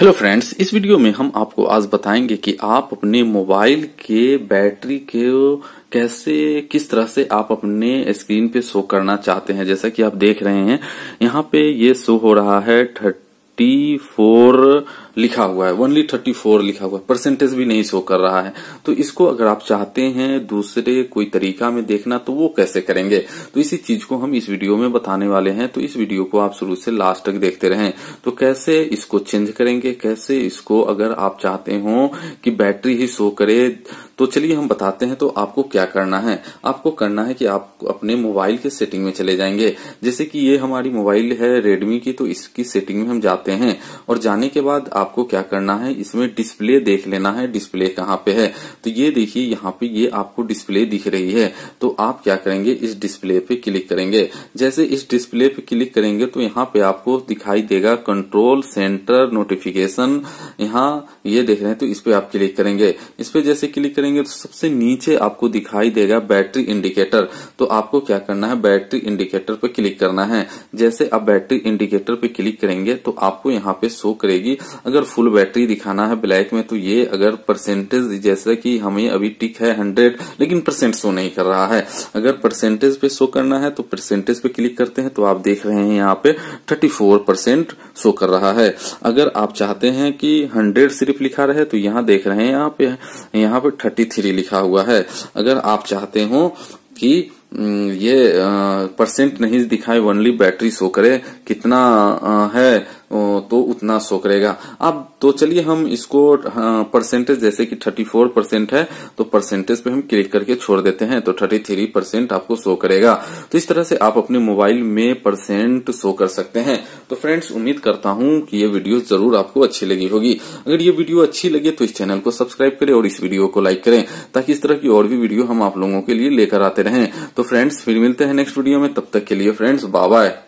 hello friends इस video में हम आपको आज बताएंगे कि आप अपने मोबाइल के बैटरी के कैसे किस तरह से आप अपने स्क्रीन पे शो करना चाहते हैं जैसा कि आप देख रहे हैं यहाँ पे ये शो हो रहा है थर्टी फोर लिखा हुआ है ओनली थर्टी फोर लिखा हुआ है परसेंटेज भी नहीं शो कर रहा है तो इसको अगर आप चाहते हैं दूसरे कोई तरीका में देखना तो वो कैसे करेंगे तो इसी चीज को हम इस वीडियो में बताने वाले हैं तो इस वीडियो को आप शुरू से लास्ट तक देखते रहें तो कैसे इसको चेंज करेंगे कैसे इसको अगर आप चाहते हो कि बैटरी ही शो करे तो चलिए हम बताते हैं तो आपको क्या करना है आपको करना है कि आप अपने मोबाइल के सेटिंग में चले जाएंगे जैसे कि ये हमारी मोबाइल है रेडमी की तो इसकी सेटिंग में हम जाते हैं और जाने के बाद आप आपको क्या करना है इसमें डिस्प्ले देख लेना है डिस्प्ले कहाँ पे है तो ये देखिए यहाँ पे ये आपको डिस्प्ले दिख रही है तो आप क्या करेंगे इस डिस्प्ले पे क्लिक करेंगे जैसे इस डिस्प्ले पे क्लिक करेंगे तो यहाँ पे आपको दिखाई देगा कंट्रोल सेंटर नोटिफिकेशन यहाँ ये देख रहे हैं तो इस पे आप क्लिक करेंगे इस पे जैसे क्लिक करेंगे तो सबसे नीचे आपको दिखाई देगा बैटरी इंडिकेटर तो आपको क्या करना है बैटरी इंडिकेटर पे क्लिक करना है जैसे आप बैटरी इंडिकेटर पे क्लिक करेंगे तो आपको यहाँ पे शो करेगी अगर फुल बैटरी दिखाना है ब्लैक में तो ये अगर परसेंटेज जैसे कि हमें अभी टिक है हंड्रेड लेकिन परसेंट शो नहीं कर रहा है अगर परसेंटेज पे शो करना है तो परसेंटेज पे क्लिक करते हैं तो आप देख रहे हैं यहाँ पे थर्टी फोर परसेंट शो कर रहा है अगर आप चाहते हैं कि हंड्रेड सिर्फ लिखा रहे तो यहाँ देख रहे हैं यहाँ पे यहाँ पे थर्टी थ्री लिखा हुआ है अगर आप चाहते हो कि हम्म, ये परसेंट नहीं दिखाए ओनली बैटरी शो करे कितना आ, है तो उतना शो करेगा अब तो चलिए हम इसको परसेंटेज हाँ, जैसे कि 34 परसेंट है तो परसेंटेज पे हम क्लिक करके छोड़ देते हैं तो 33 परसेंट आपको शो करेगा तो इस तरह से आप अपने मोबाइल में परसेंट शो कर सकते हैं तो फ्रेंड्स उम्मीद करता हूं कि ये वीडियो जरूर आपको अच्छी लगी होगी अगर ये वीडियो अच्छी लगे तो इस चैनल को सब्सक्राइब करें और इस वीडियो को लाइक करें ताकि इस तरह की और भी वीडियो हम आप लोगों के लिए लेकर आते रहें तो फ्रेंड्स फिर मिलते हैं नेक्स्ट वीडियो में तब तक के लिए फ्रेंड्स बाय